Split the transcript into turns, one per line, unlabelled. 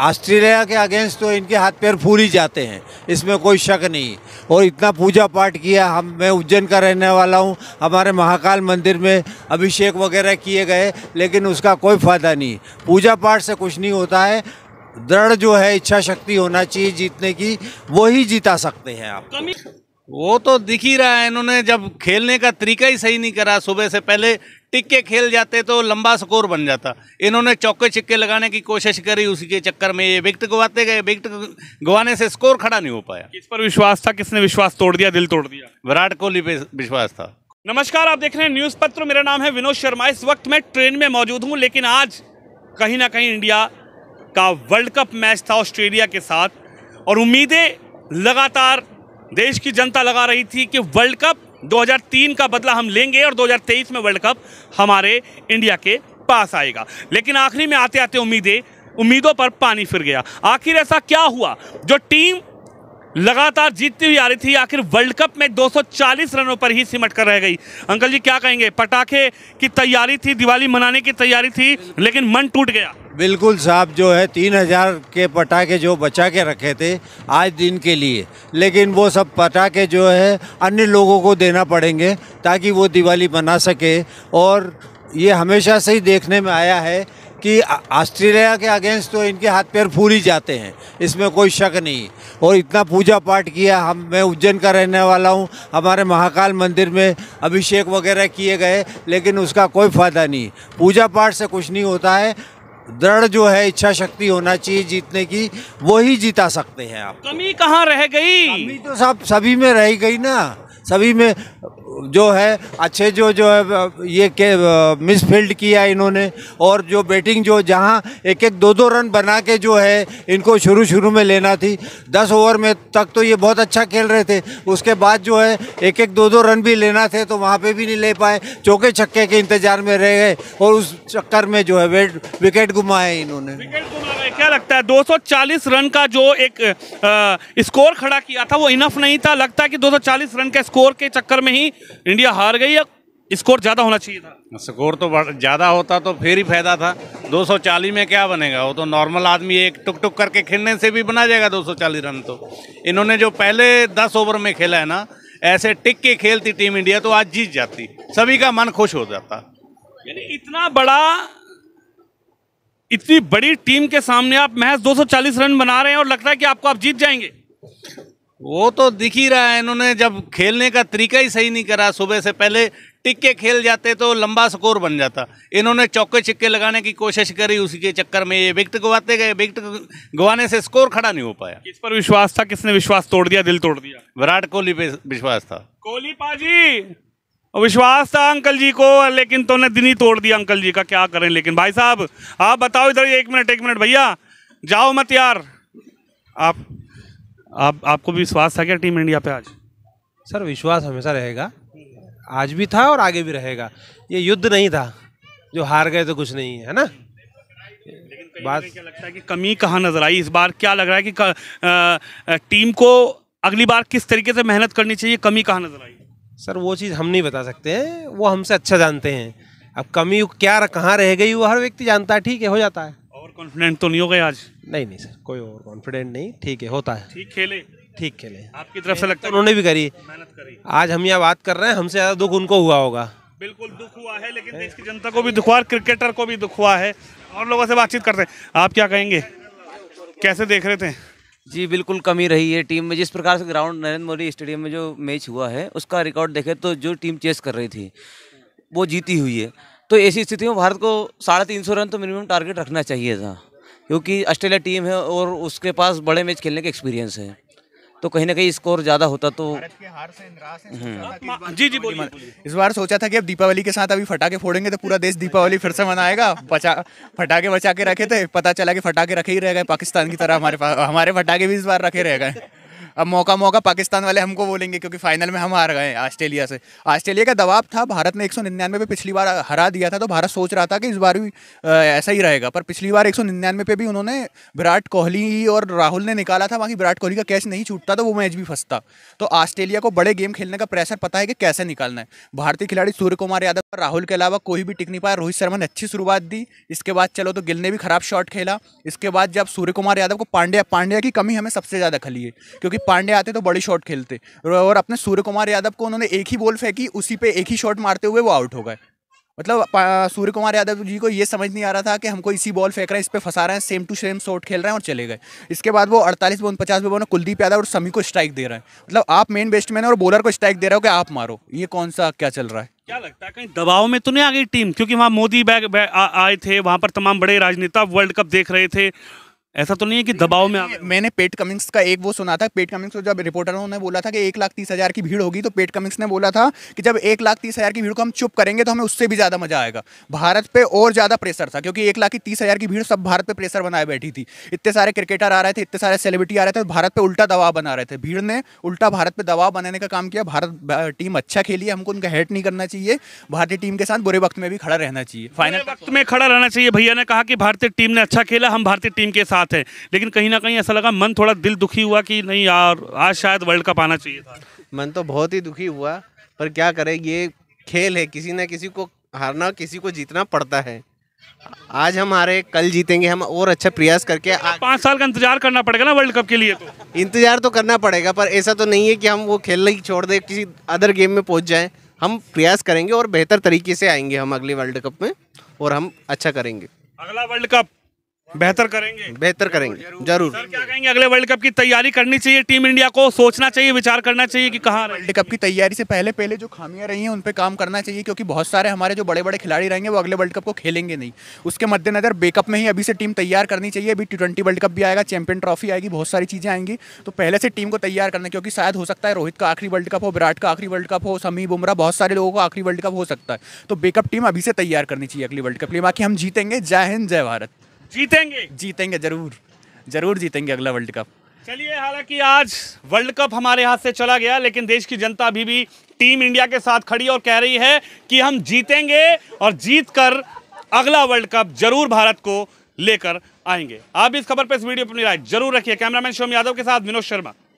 Australia के against तो इनके हाथ पैर फूल ही जाते हैं इसमें कोई शक नहीं और इतना पूजा पाठ किया हम मैं उज्जैन का रहने वाला हूँ हमारे महाकाल मंदिर में अभिषेक वगैरह किए गए लेकिन उसका कोई फ़ायदा नहीं पूजा पाठ से कुछ नहीं होता है दृढ़ जो है इच्छा शक्ति होना चाहिए जीतने की वही जीता सकते हैं आप
वो तो दिख ही रहा है इन्होंने जब खेलने का तरीका ही सही नहीं करा सुबह से पहले टिक्के खेल जाते तो लंबा स्कोर बन जाता इन्होंने चौके छिक्के लगाने की कोशिश करी उसी के चक्कर में ये विकट गवाते गए विकट गवाने से स्कोर खड़ा नहीं हो पाया किस पर विश्वास था किसने विश्वास तोड़ दिया दिल तोड़ दिया विराट कोहली पे विश्वास था नमस्कार आप देख रहे हैं न्यूज पत्र मेरा नाम है
विनोद शर्मा इस वक्त मैं ट्रेन में मौजूद हूँ लेकिन आज कहीं ना कहीं इंडिया का वर्ल्ड कप मैच था ऑस्ट्रेलिया के साथ और उम्मीदें लगातार देश की जनता लगा रही थी कि वर्ल्ड कप 2003 का बदला हम लेंगे और 2023 में वर्ल्ड कप हमारे इंडिया के पास आएगा लेकिन आखिरी में आते आते उम्मीदें उम्मीदों पर पानी फिर गया आखिर ऐसा क्या हुआ जो टीम लगातार जीतती हुई आ रही थी आखिर वर्ल्ड कप में 240 रनों पर ही सिमट कर रह गई अंकल जी क्या कहेंगे पटाखे की तैयारी थी दिवाली मनाने की तैयारी थी लेकिन मन टूट गया
बिल्कुल साहब जो है तीन हज़ार के पटाखे जो बचा के रखे थे आज दिन के लिए लेकिन वो सब पटाखे जो है अन्य लोगों को देना पड़ेंगे ताकि वो दिवाली मना सके और ये हमेशा से ही देखने में आया है कि ऑस्ट्रेलिया के अगेंस्ट तो इनके हाथ पैर फूल ही जाते हैं इसमें कोई शक नहीं और इतना पूजा पाठ किया हम मैं उज्जैन का रहने वाला हूँ हमारे महाकाल मंदिर में अभिषेक वगैरह किए गए लेकिन उसका कोई फ़ायदा नहीं पूजा पाठ से कुछ नहीं होता है दृढ़ जो है इच्छा शक्ति होना चाहिए जीतने की वो ही जीता सकते हैं आप कमी कहाँ रह गई कमी तो सब सभी में रह गई ना सभी में जो है अच्छे जो जो है ये के मिसफील्ड किया इन्होंने और जो बैटिंग जो जहां एक एक दो दो रन बना के जो है इनको शुरू शुरू में लेना थी दस ओवर में तक तो ये बहुत अच्छा खेल रहे थे उसके बाद जो है एक एक दो दो रन भी लेना थे तो वहाँ पे भी नहीं ले पाए चौके छक्के के इंतजार में रह गए और उस चक्कर में जो है वेट विकेट गुमाए इन्होंने
क्या लगता है 240 रन का जो एक आ, स्कोर खड़ा किया था वो इनफ नहीं था लगता है कि 240 रन के स्कोर के चक्कर में ही इंडिया हार गई या स्कोर ज़्यादा होना चाहिए था
स्कोर तो ज़्यादा होता तो फिर ही फायदा था 240 में क्या बनेगा वो तो नॉर्मल आदमी एक टुक टुक करके खेलने से भी बना जाएगा 240 रन तो इन्होंने जो पहले 10 ओवर में खेला है ना ऐसे टिक के खेलती टीम इंडिया तो आज जीत जाती सभी का मन खुश हो जाता
यानी इतना
बड़ा इतनी बड़ी टीम के सामने आप महज दो रन बना रहे हैं और लगता है कि आपको आप जीत जाएंगे वो तो दिख ही रहा है इन्होंने जब खेलने का तरीका ही सही नहीं करा सुबह से पहले टिक्के खेल जाते तो लंबा स्कोर बन जाता इन्होंने चौके छिक्के लगाने की कोशिश करी उसी के चक्कर में ये विकट गवाते गए विकट गवाने से स्कोर खड़ा नहीं हो पाया किस पर विश्वास
था किसने विश्वास तोड़
दिया दिल तोड़ दिया विराट कोहली पे विश्वास था कोहली
पाजी विश्वास था अंकल जी को लेकिन तुमने तो दिन ही तोड़ दिया अंकल जी का क्या करें लेकिन भाई साहब आप बताओ इधर एक मिनट एक मिनट भैया जाओ मत यार आप आप आपको भी विश्वास था क्या टीम इंडिया पे आज सर विश्वास हमेशा रहेगा आज भी था और आगे भी रहेगा ये युद्ध नहीं था जो हार गए तो कुछ नहीं है ना बात क्या लगता है कि कमी कहाँ नजर आई इस बार क्या लग रहा है कि आ, टीम को अगली बार किस तरीके से मेहनत करनी चाहिए कमी कहाँ नजर आई सर वो चीज़ हम नहीं बता सकते हैं वो हमसे अच्छा जानते हैं अब कमी क्या कहाँ रह गई वो हर व्यक्ति जानता है ठीक है हो जाता है कॉन्फिडेंट तो नहीं हो गए आज नहीं नहीं सर कोई और कॉन्फिडेंट नहीं ठीक है होता है ठीक खेले ठीक खेले आपकी तरफ से लगता है उन्होंने भी करी मेहनत करी आज हम यहाँ बात कर रहे हैं हमसे ज़्यादा दुख उनको हुआ होगा बिल्कुल दुख हुआ है लेकिन देश की जनता को भी दुख हुआ क्रिकेटर को भी दुख हुआ है और लोगों से बातचीत करते हैं आप क्या कहेंगे कैसे देख रहे थे
जी बिल्कुल कमी रही है टीम में जिस प्रकार से ग्राउंड नरेंद्र मोदी स्टेडियम में जो मैच हुआ है उसका रिकॉर्ड देखे तो जो टीम चेस कर रही थी वो जीती हुई है तो ऐसी स्थिति में भारत को साढ़े तीन सौ रन तो मिनिमम टारगेट रखना चाहिए था क्योंकि ऑस्ट्रेलिया टीम है और उसके पास बड़े मैच खेलने का एक्सपीरियंस है तो कहीं ना कहीं स्कोर ज्यादा होता तो हम्म।
जी जी बोलिए इस बार सोचा था कि अब दीपावली के साथ अभी फटाके फोड़ेंगे तो पूरा देश दीपावली फिर से मनाएगा बचा फटाके बचा के रखे थे पता चला कि फटाके रखे ही रह गए पाकिस्तान की तरह हमारे पास हमारे फटाके भी इस बार रखे रह गए अब मौका मौका पाकिस्तान वाले हमको बोलेंगे क्योंकि फाइनल में हम हार गए ऑस्ट्रेलिया से ऑस्ट्रेलिया का दबाव था भारत ने एक पे पिछली बार हरा दिया था तो भारत सोच रहा था कि इस बार भी ऐसा ही रहेगा पर पिछली बार एक पे भी उन्होंने विराट कोहली और राहुल ने निकाला था बाकी विराट कोहली का कैच नहीं छूटता तो वो मैच भी फंसता तो ऑस्ट्रेलिया को बड़े गेम खेलने का प्रेशर पता है कि कैसे निकालना है भारतीय खिलाड़ी सूर्य कुमार यादव पर राहुल के अलावा कोई भी टिक नहीं पाया रोहित शर्मा ने अच्छी शुरुआत दी इसके बाद चलो तो गिल ने भी खराब शॉट खेला इसके बाद जब सूर्य कुमार यादव को पांड्या पांड्या की कमी हमें सबसे ज़्यादा खली है क्योंकि पांडे आते तो बड़ी शॉट खेलते और अपने सूर्य कुमार यादव को उन्होंने एक ही बॉल फेंकी उसी पे एक ही शॉट मारते हुए वो आउट हो गए मतलब सूर्य कुमार यादव जी को ये समझ नहीं आ रहा था कि हमको इसी बॉल फेंक रहा है इस पर फंसा रहे हैं सेम टू सेम शॉट खेल रहे हैं और चले गए इसके बाद वो अड़तालीस पे पचास पे कुलदीप यादव और समी को स्ट्राइक दे रहे हैं मतलब आप मेन बेस्टमैन और बॉलर को स्ट्राइक दे रहे हो कि आप मारो ये कौन सा क्या चल रहा है क्या लगता है कहीं दबाव में तो नहीं आ गई टीम
क्योंकि वहाँ मोदी बैग आए थे वहाँ पर तमाम बड़े राजनेता वर्ल्ड कप देख रहे थे ऐसा
तो नहीं है कि दबाव में आप मैंने पेट कमिंग्स का एक वो सुना था पेट कमिंग्स को जब रिपोर्टरों ने बोला था कि एक लाख तीस हज़ार की भीड़ होगी तो पेट कमिंग्स ने बोला था कि जब एक लाख तीस हज़ार की भीड़ को हम चुप करेंगे तो हमें उससे भी ज़्यादा मज़ा आएगा भारत पे और ज़्यादा प्रेशर था क्योंकि एक लाख की तीस हज़ार की भीड़ सब भारत पे प्रेशर बनाए बैठी थी इतने सारे क्रिकेटर आ रहे थे इतने सारे सेलिब्रिटी आ रहे थे भारत पर उल्टा दबाव बना रहे थे भीड़ ने उल्टा भारत पर दबाव बनाने का काम किया भारत टीम अच्छा खेली है हमको उनका हेट नहीं करना चाहिए भारतीय टीम के साथ बुरे वक्त में भी खड़ा रहना चाहिए
फाइनल वक्त में खड़ा रहना चाहिए भैया ने कहा कि भारतीय टीम ने अच्छा खेला हम भारतीय टीम के साथ साथ हैं लेकिन कहीं ना कहीं ऐसा लगा मन थोड़ा दिल दुखी हुआ कि नहीं यार आज शायद वर्ल्ड कप आना चाहिए था
मन तो बहुत ही दुखी हुआ पर क्या करें ये खेल है किसी ना किसी को हारना किसी को जीतना पड़ता है आज हम हारे कल जीतेंगे हम और अच्छा प्रयास करके तो आ... पाँच साल का इंतजार करना पड़ेगा ना वर्ल्ड कप के लिए तो इंतजार तो करना पड़ेगा पर ऐसा तो नहीं है कि हम वो खेल ही छोड़ दें किसी अदर गेम में पहुंच जाएं हम प्रयास करेंगे और बेहतर तरीके से आएंगे हम अगले वर्ल्ड कप में और हम अच्छा करेंगे अगला वर्ल्ड कप बेहतर करेंगे बेहतर करेंगे जरूर सर क्या
कहेंगे अगले वर्ल्ड कप की तैयारी करनी चाहिए टीम इंडिया को सोचना चाहिए विचार करना चाहिए कि
कहाँ वर्ल्ड कप की तैयारी से पहले पहले जो खामियां रही हैं उन पर काम करना चाहिए क्योंकि बहुत सारे हमारे जो बड़े बड़े खिलाड़ी रहेंगे वो अगले वर्ल्ड कप को खेलेंगे नहीं उसके मद्देनजर बेकअप में ही अभी से टीम तैयार करनी चाहिए अभी टी वर्ल्ड कप भी आएगा चैंपियन ट्रॉफी आएगी बहुत सारी चीज़ें आएंगी तो पहले से टीम को तैयार करना क्योंकि शायद हो सकता है रोहित का आखिरी वर्ल्ड कप हो विराट का आखिरी वर्ल्ड कप हो समी बुमराह बहुत सारे लोगों का आखिरी वर्ल्ड कप हो सकता है तो बेकअप टीम अभी से तैयार करनी चाहिए अगली वर्ल्ड कप लिए बाकी हम जीतेंगे जय हिंद जय भारत जीतेंगे जीतेंगे जरूर जरूर जीतेंगे अगला वर्ल्ड कप
चलिए हालांकि
आज वर्ल्ड कप हमारे हाथ से चला गया लेकिन
देश की जनता अभी भी टीम इंडिया के साथ खड़ी और कह रही है कि हम जीतेंगे और जीत कर अगला वर्ल्ड कप जरूर भारत को लेकर आएंगे आप इस खबर पर इस वीडियो पर अपनी राय जरूर रखिए कैमरामैन शोम यादव के साथ विनोद शर्मा